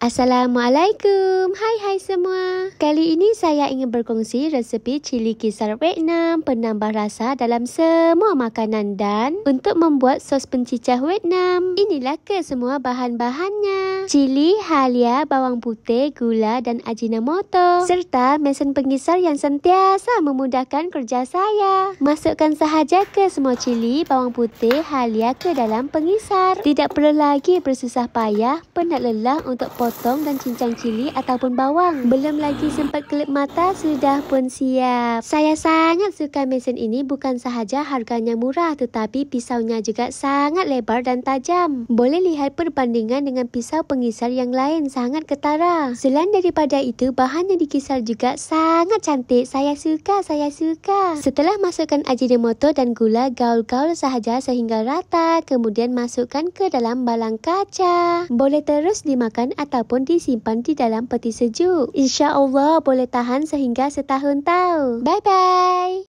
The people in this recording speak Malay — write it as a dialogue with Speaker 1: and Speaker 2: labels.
Speaker 1: Assalamualaikum. Hai hai semua. Kali ini saya ingin berkongsi resepi cili kisar Vietnam penambah rasa dalam semua makanan dan untuk membuat sos pencicah Vietnam. Inilah ke semua bahan-bahannya. Cili, halia, bawang putih, gula dan ajinomoto serta mesin pengisar yang sentiasa memudahkan kerja saya. Masukkan sahaja ke semua cili, bawang putih, halia ke dalam pengisar. Tidak perlu lagi bersusah payah, penat lelah untuk potong potong dan cincang cili ataupun bawang. Belum lagi sempat kelip mata, sudah pun siap. Saya sangat suka mesin ini bukan sahaja harganya murah tetapi pisaunya juga sangat lebar dan tajam. Boleh lihat perbandingan dengan pisau pengisar yang lain sangat ketara. Selain daripada itu, bahan yang dikisar juga sangat cantik. Saya suka, saya suka. Setelah masukkan ajinomoto dan gula gaul-gaul sahaja sehingga rata, kemudian masukkan ke dalam balang kaca. Boleh terus dimakan atau ataupun disimpan di dalam peti sejuk. Insya Allah boleh tahan sehingga setahun tau. Bye bye.